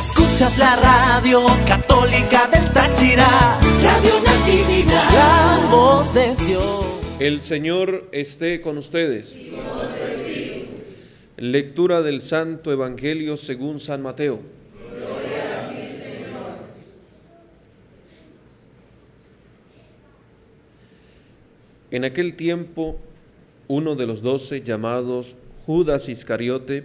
Escuchas la radio católica del Táchira, Radio Natividad, la voz de Dios. El Señor esté con ustedes. Lectura del Santo Evangelio según San Mateo. Gloria a ti, Señor. En aquel tiempo, uno de los doce llamados Judas Iscariote,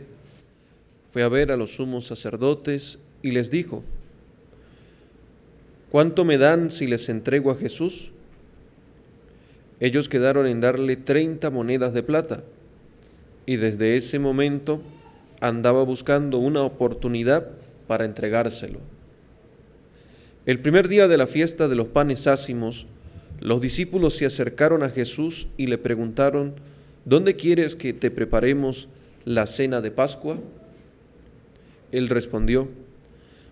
fue a ver a los sumos sacerdotes y les dijo, ¿cuánto me dan si les entrego a Jesús? Ellos quedaron en darle treinta monedas de plata y desde ese momento andaba buscando una oportunidad para entregárselo. El primer día de la fiesta de los panes ácimos, los discípulos se acercaron a Jesús y le preguntaron, ¿dónde quieres que te preparemos la cena de Pascua? Él respondió,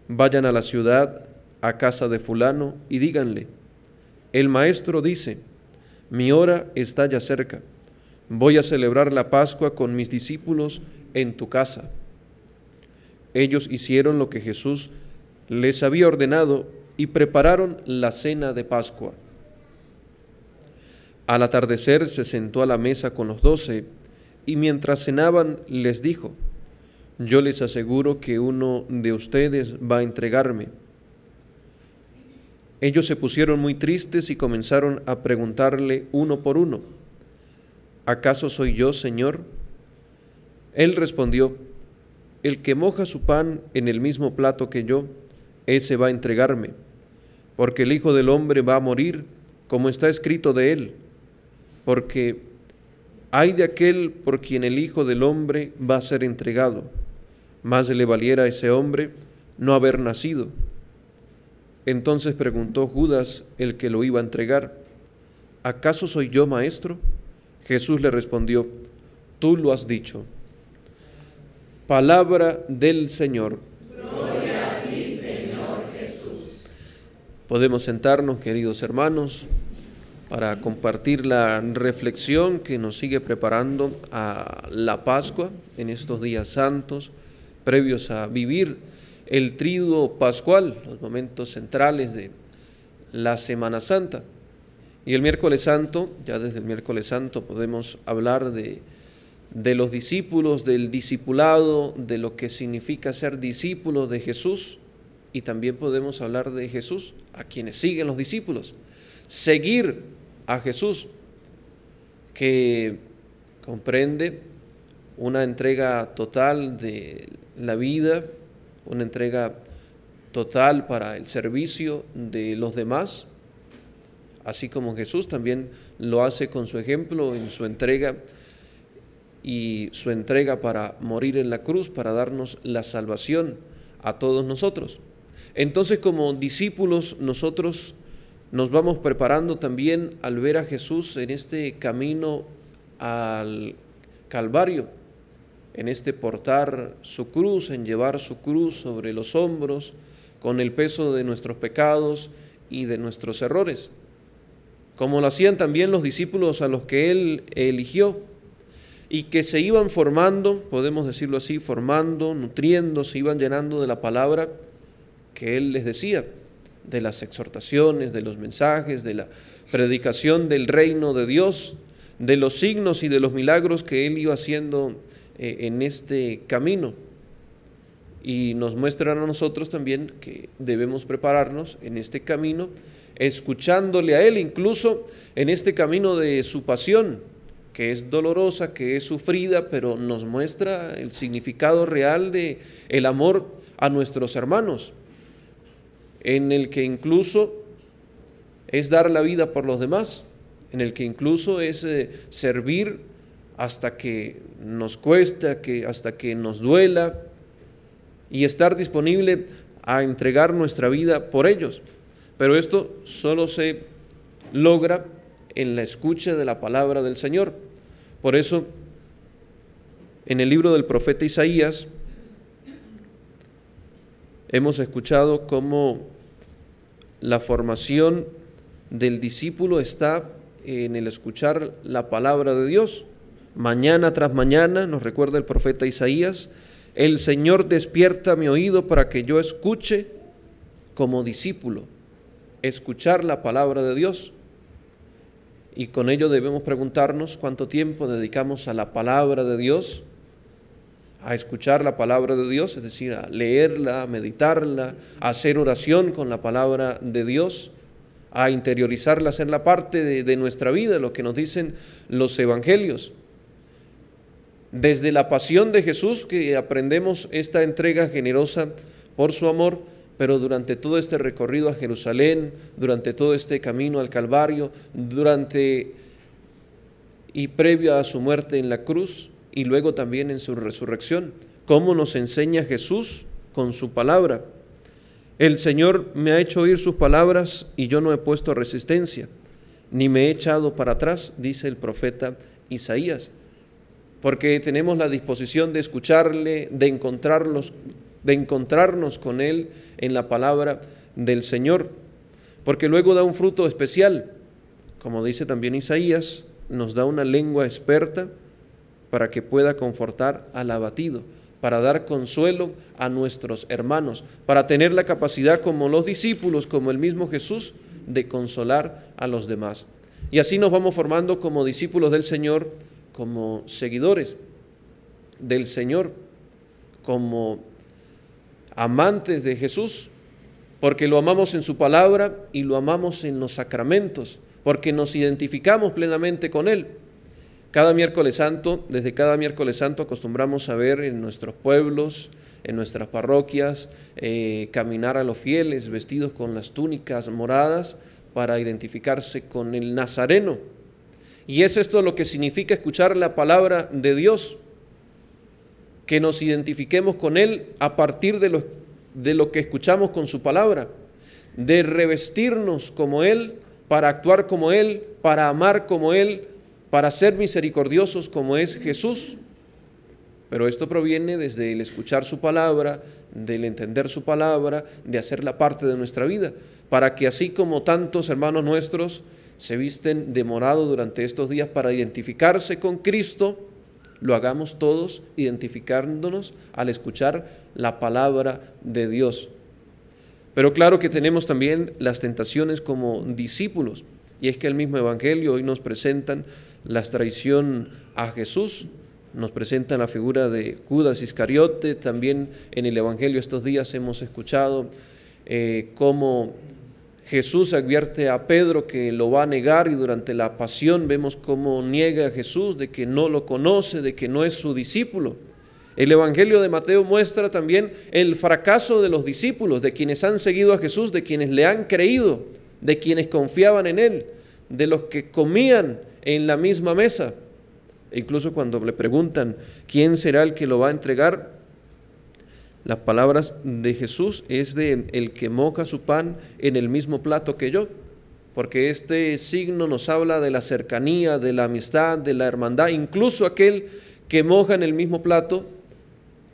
vayan a la ciudad, a casa de fulano, y díganle, el maestro dice, mi hora está ya cerca, voy a celebrar la Pascua con mis discípulos en tu casa. Ellos hicieron lo que Jesús les había ordenado y prepararon la cena de Pascua. Al atardecer se sentó a la mesa con los doce y mientras cenaban les dijo, yo les aseguro que uno de ustedes va a entregarme. Ellos se pusieron muy tristes y comenzaron a preguntarle uno por uno, ¿acaso soy yo, Señor? Él respondió, el que moja su pan en el mismo plato que yo, ese va a entregarme, porque el Hijo del Hombre va a morir, como está escrito de él, porque hay de aquel por quien el Hijo del Hombre va a ser entregado. Más le valiera a ese hombre no haber nacido. Entonces preguntó Judas, el que lo iba a entregar, ¿acaso soy yo maestro? Jesús le respondió, tú lo has dicho. Palabra del Señor. Gloria a ti, Señor Jesús. Podemos sentarnos, queridos hermanos, para compartir la reflexión que nos sigue preparando a la Pascua en estos días santos previos a vivir el triduo pascual, los momentos centrales de la Semana Santa. Y el miércoles santo, ya desde el miércoles santo podemos hablar de, de los discípulos, del discipulado, de lo que significa ser discípulo de Jesús. Y también podemos hablar de Jesús a quienes siguen los discípulos. Seguir a Jesús, que comprende una entrega total de la vida, una entrega total para el servicio de los demás, así como Jesús también lo hace con su ejemplo en su entrega y su entrega para morir en la cruz, para darnos la salvación a todos nosotros. Entonces como discípulos nosotros nos vamos preparando también al ver a Jesús en este camino al Calvario, en este portar su cruz, en llevar su cruz sobre los hombros, con el peso de nuestros pecados y de nuestros errores, como lo hacían también los discípulos a los que él eligió, y que se iban formando, podemos decirlo así, formando, nutriendo, se iban llenando de la palabra que él les decía, de las exhortaciones, de los mensajes, de la predicación del reino de Dios, de los signos y de los milagros que él iba haciendo eh, en este camino y nos muestra a nosotros también que debemos prepararnos en este camino, escuchándole a Él, incluso en este camino de su pasión, que es dolorosa, que es sufrida, pero nos muestra el significado real de el amor a nuestros hermanos, en el que incluso es dar la vida por los demás, en el que incluso es eh, servir hasta que nos cuesta, que, hasta que nos duela, y estar disponible a entregar nuestra vida por ellos. Pero esto solo se logra en la escucha de la palabra del Señor. Por eso, en el libro del profeta Isaías, hemos escuchado cómo la formación del discípulo está en el escuchar la palabra de Dios. Mañana tras mañana, nos recuerda el profeta Isaías, el Señor despierta mi oído para que yo escuche como discípulo, escuchar la palabra de Dios. Y con ello debemos preguntarnos cuánto tiempo dedicamos a la palabra de Dios, a escuchar la palabra de Dios, es decir, a leerla, a meditarla, a hacer oración con la palabra de Dios, a interiorizarla, la parte de nuestra vida, lo que nos dicen los evangelios. Desde la pasión de Jesús que aprendemos esta entrega generosa por su amor, pero durante todo este recorrido a Jerusalén, durante todo este camino al Calvario, durante y previo a su muerte en la cruz y luego también en su resurrección, cómo nos enseña Jesús con su palabra. El Señor me ha hecho oír sus palabras y yo no he puesto resistencia, ni me he echado para atrás, dice el profeta Isaías porque tenemos la disposición de escucharle, de, encontrarlos, de encontrarnos con Él en la palabra del Señor, porque luego da un fruto especial, como dice también Isaías, nos da una lengua experta para que pueda confortar al abatido, para dar consuelo a nuestros hermanos, para tener la capacidad como los discípulos, como el mismo Jesús, de consolar a los demás. Y así nos vamos formando como discípulos del Señor, como seguidores del Señor, como amantes de Jesús, porque lo amamos en su palabra y lo amamos en los sacramentos, porque nos identificamos plenamente con Él. Cada miércoles santo, desde cada miércoles santo acostumbramos a ver en nuestros pueblos, en nuestras parroquias, eh, caminar a los fieles vestidos con las túnicas moradas para identificarse con el Nazareno, y es esto lo que significa escuchar la palabra de Dios, que nos identifiquemos con Él a partir de lo, que escuchamos con su palabra, de revestirnos como Él, para actuar como Él, para amar como Él, para ser misericordiosos como es Jesús. Pero esto proviene desde el escuchar su palabra, del entender su palabra, de hacerla parte de nuestra vida, para que así como tantos hermanos nuestros, se visten de morado durante estos días para identificarse con Cristo, lo hagamos todos identificándonos al escuchar la palabra de Dios. Pero claro que tenemos también las tentaciones como discípulos, y es que el mismo Evangelio hoy nos presentan la traición a Jesús, nos presentan la figura de Judas Iscariote, también en el Evangelio estos días hemos escuchado eh, cómo Jesús advierte a Pedro que lo va a negar y durante la pasión vemos cómo niega a Jesús, de que no lo conoce, de que no es su discípulo. El Evangelio de Mateo muestra también el fracaso de los discípulos, de quienes han seguido a Jesús, de quienes le han creído, de quienes confiaban en Él, de los que comían en la misma mesa. E incluso cuando le preguntan quién será el que lo va a entregar, las palabras de Jesús es de el que moja su pan en el mismo plato que yo, porque este signo nos habla de la cercanía, de la amistad, de la hermandad, incluso aquel que moja en el mismo plato,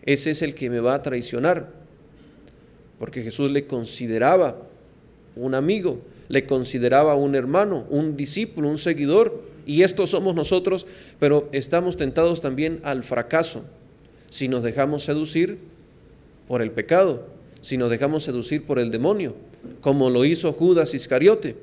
ese es el que me va a traicionar, porque Jesús le consideraba un amigo, le consideraba un hermano, un discípulo, un seguidor, y estos somos nosotros, pero estamos tentados también al fracaso si nos dejamos seducir por el pecado, si nos dejamos seducir por el demonio, como lo hizo Judas Iscariote,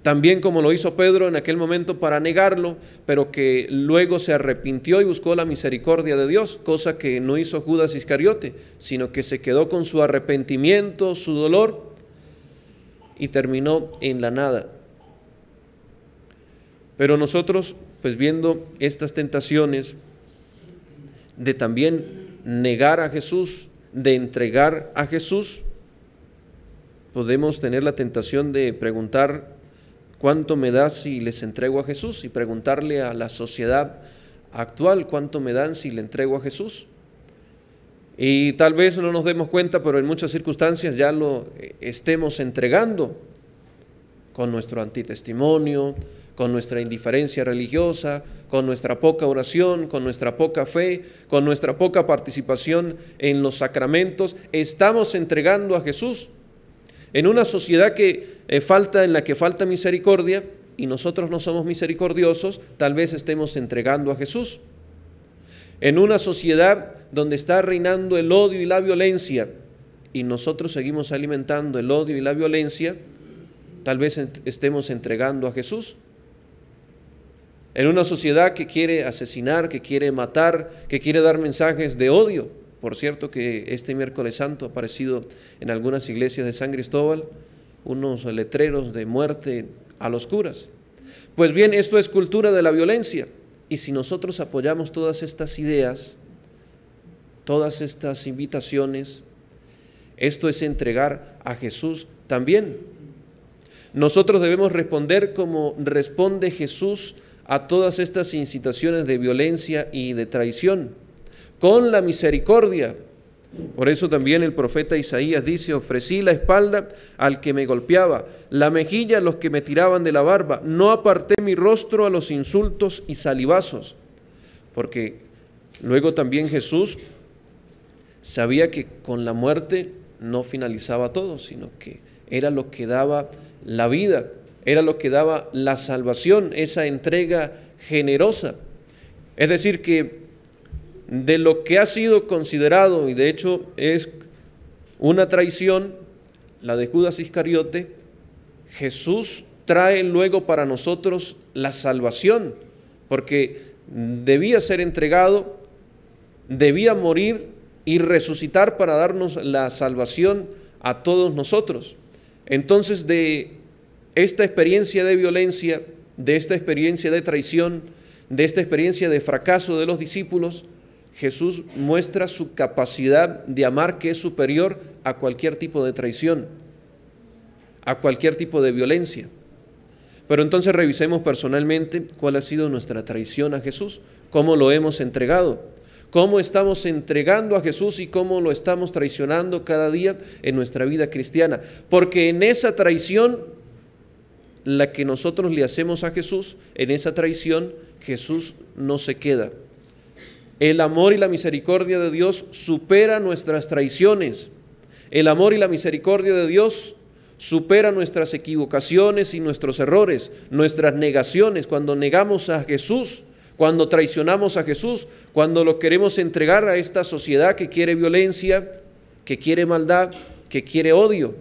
también como lo hizo Pedro en aquel momento para negarlo, pero que luego se arrepintió y buscó la misericordia de Dios, cosa que no hizo Judas Iscariote, sino que se quedó con su arrepentimiento, su dolor, y terminó en la nada. Pero nosotros, pues viendo estas tentaciones de también negar a Jesús, de entregar a Jesús, podemos tener la tentación de preguntar cuánto me da si les entrego a Jesús y preguntarle a la sociedad actual cuánto me dan si le entrego a Jesús. Y tal vez no nos demos cuenta, pero en muchas circunstancias ya lo eh, estemos entregando con nuestro antitestimonio, con nuestra indiferencia religiosa, con nuestra poca oración, con nuestra poca fe, con nuestra poca participación en los sacramentos, estamos entregando a Jesús. En una sociedad que eh, falta en la que falta misericordia y nosotros no somos misericordiosos, tal vez estemos entregando a Jesús. En una sociedad donde está reinando el odio y la violencia y nosotros seguimos alimentando el odio y la violencia, tal vez estemos entregando a Jesús en una sociedad que quiere asesinar, que quiere matar, que quiere dar mensajes de odio. Por cierto que este miércoles santo ha aparecido en algunas iglesias de San Cristóbal unos letreros de muerte a los curas. Pues bien, esto es cultura de la violencia. Y si nosotros apoyamos todas estas ideas, todas estas invitaciones, esto es entregar a Jesús también. Nosotros debemos responder como responde Jesús a todas estas incitaciones de violencia y de traición, con la misericordia. Por eso también el profeta Isaías dice, ofrecí la espalda al que me golpeaba, la mejilla a los que me tiraban de la barba, no aparté mi rostro a los insultos y salivazos, porque luego también Jesús sabía que con la muerte no finalizaba todo, sino que era lo que daba la vida era lo que daba la salvación, esa entrega generosa. Es decir, que de lo que ha sido considerado, y de hecho es una traición, la de Judas Iscariote, Jesús trae luego para nosotros la salvación, porque debía ser entregado, debía morir y resucitar para darnos la salvación a todos nosotros. Entonces, de esta experiencia de violencia, de esta experiencia de traición, de esta experiencia de fracaso de los discípulos, Jesús muestra su capacidad de amar que es superior a cualquier tipo de traición, a cualquier tipo de violencia. Pero entonces revisemos personalmente cuál ha sido nuestra traición a Jesús, cómo lo hemos entregado, cómo estamos entregando a Jesús y cómo lo estamos traicionando cada día en nuestra vida cristiana. Porque en esa traición la que nosotros le hacemos a Jesús, en esa traición Jesús no se queda. El amor y la misericordia de Dios supera nuestras traiciones. El amor y la misericordia de Dios supera nuestras equivocaciones y nuestros errores, nuestras negaciones, cuando negamos a Jesús, cuando traicionamos a Jesús, cuando lo queremos entregar a esta sociedad que quiere violencia, que quiere maldad, que quiere odio.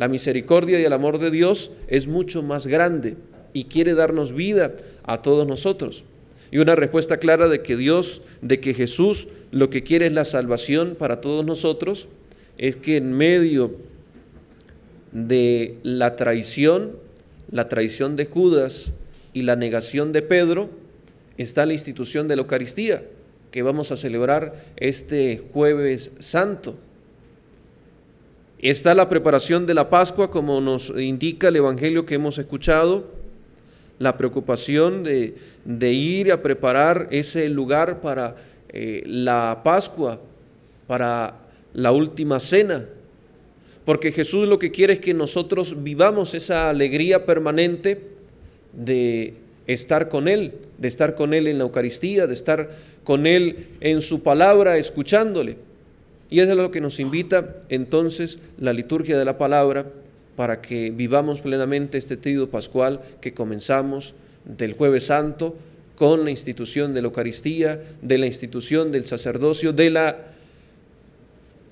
La misericordia y el amor de Dios es mucho más grande y quiere darnos vida a todos nosotros. Y una respuesta clara de que Dios, de que Jesús lo que quiere es la salvación para todos nosotros, es que en medio de la traición, la traición de Judas y la negación de Pedro, está la institución de la Eucaristía, que vamos a celebrar este jueves santo. Está la preparación de la Pascua, como nos indica el Evangelio que hemos escuchado, la preocupación de, ir a preparar ese lugar para eh, la Pascua, para la última cena, porque Jesús lo que quiere es que nosotros vivamos esa alegría permanente de estar con Él, de estar con Él en la Eucaristía, de estar con Él en su palabra, escuchándole. Y es es lo que nos invita entonces la liturgia de la palabra para que vivamos plenamente este tríodo pascual que comenzamos del jueves santo con la institución de la Eucaristía, de la institución del sacerdocio, de la,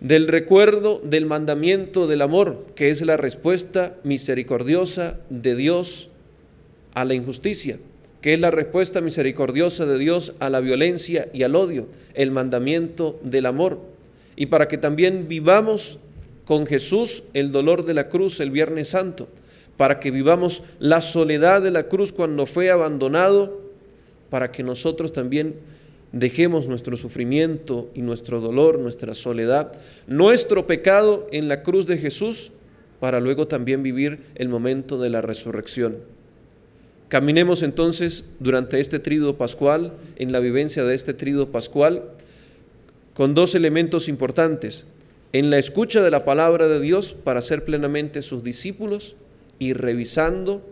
del recuerdo del mandamiento del amor, que es la respuesta misericordiosa de Dios a la injusticia, que es la respuesta misericordiosa de Dios a la violencia y al odio, el mandamiento del amor y para que también vivamos con Jesús el dolor de la cruz el Viernes Santo, para que vivamos la soledad de la cruz cuando fue abandonado, para que nosotros también dejemos nuestro sufrimiento y nuestro dolor, nuestra soledad, nuestro pecado en la cruz de Jesús, para luego también vivir el momento de la resurrección. Caminemos entonces durante este tríodo pascual, en la vivencia de este tríodo pascual, con dos elementos importantes, en la escucha de la palabra de Dios para ser plenamente sus discípulos y revisando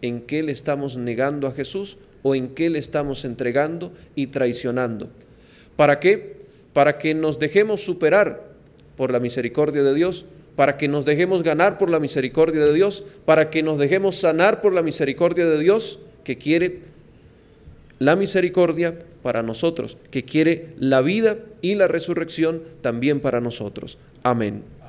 en qué le estamos negando a Jesús o en qué le estamos entregando y traicionando. ¿Para qué? Para que nos dejemos superar por la misericordia de Dios, para que nos dejemos ganar por la misericordia de Dios, para que nos dejemos sanar por la misericordia de Dios que quiere la misericordia para nosotros, que quiere la vida y la resurrección también para nosotros. Amén.